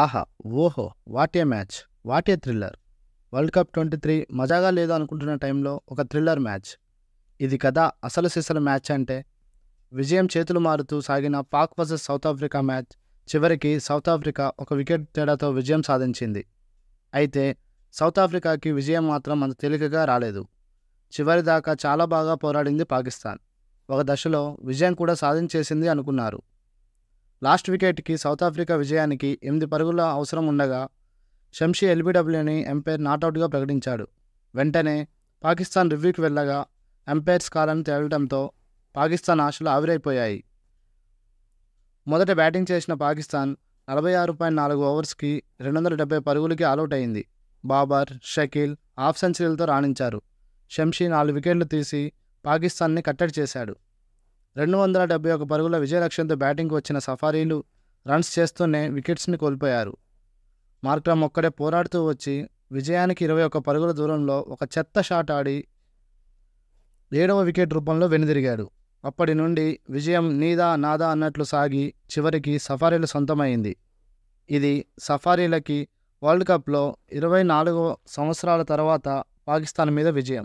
ఆహా ఓహో what a match what a thriller world cup twenty three మజాగా లేదు అనుకుంటున్న టైంలో ఒక థ్రిల్లర్ మ్యాచ్ ఇది కదా అసలు సిసల మ్యాచ్ అంటే విజయం చేతులు మారుతూ సాగిన Pak versus South Africa match చివరికి సౌత్ ఆఫ్రికా ఒక వికెట్ తేడాతో విజయం సాధించింది అయితే సౌత్ ఆఫ్రికాకి విజయం మాత్రం అంత తేలికగా రాలేదు చివరి దాకా చాలా బాగా పోరాడింది పాకిస్తాన్ ఒక దశలో విజయం కూడా సాధించేసింది అనుకున్నారు లాస్ట్ వికెట్కి సౌత్ ఆఫ్రికా విజయానికి ఎనిమిది పరుగుల అవసరం ఉండగా షంషీ ఎల్బీడబ్ల్యూని ఎంపైర్ నాట్అవుట్గా ప్రకటించాడు వెంటనే పాకిస్తాన్ రివ్యూకి వెళ్ళగా ఎంపైర్ స్కాలను తేలడంతో పాకిస్తాన్ ఆశలు ఆవిరైపోయాయి మొదట బ్యాటింగ్ చేసిన పాకిస్తాన్ నలభై ఆరు పాయింట్ నాలుగు ఓవర్స్కి రెండు వందల డెబ్బై పరుగులకి ఆలౌట్ అయింది బాబర్ షకీల్ హాఫ్ సెంచరీలతో రాణించారు షంషీ నాలుగు వికెట్లు తీసి పాకిస్తాన్ని కట్టడి చేశాడు రెండు వందల డెబ్బై ఒక పరుగుల విజయలక్ష్యంతో బ్యాటింగ్కి వచ్చిన సఫారీలు రన్స్ చేస్తూనే వికెట్స్ని కోల్పోయారు మార్క్రామ్ ఒక్కడే పోరాడుతూ వచ్చి విజయానికి ఇరవై ఒక పరుగుల దూరంలో ఒక చెత్త షాట్ ఆడి ఏడవ వికెట్ రూపంలో వెనుదిరిగాడు అప్పటి నుండి విజయం నీదా నాదా అన్నట్లు సాగి చివరికి సఫారీలు సొంతమైంది ఇది సఫారీలకి వరల్డ్ కప్లో ఇరవై నాలుగో సంవత్సరాల తర్వాత పాకిస్తాన్ మీద విజయం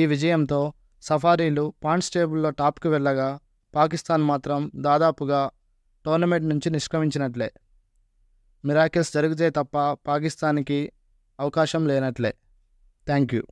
ఈ విజయంతో సఫారీలు పాండ్స్టేబుల్లో టాప్కి వెళ్ళగా పాకిస్తాన్ మాత్రం దాదాపుగా టోర్నమెంట్ నుంచి నిష్క్రమించినట్లే మిరాకిల్స్ జరిగితే తప్ప పాకిస్తాన్కి అవకాశం లేనట్లే థ్యాంక్ యూ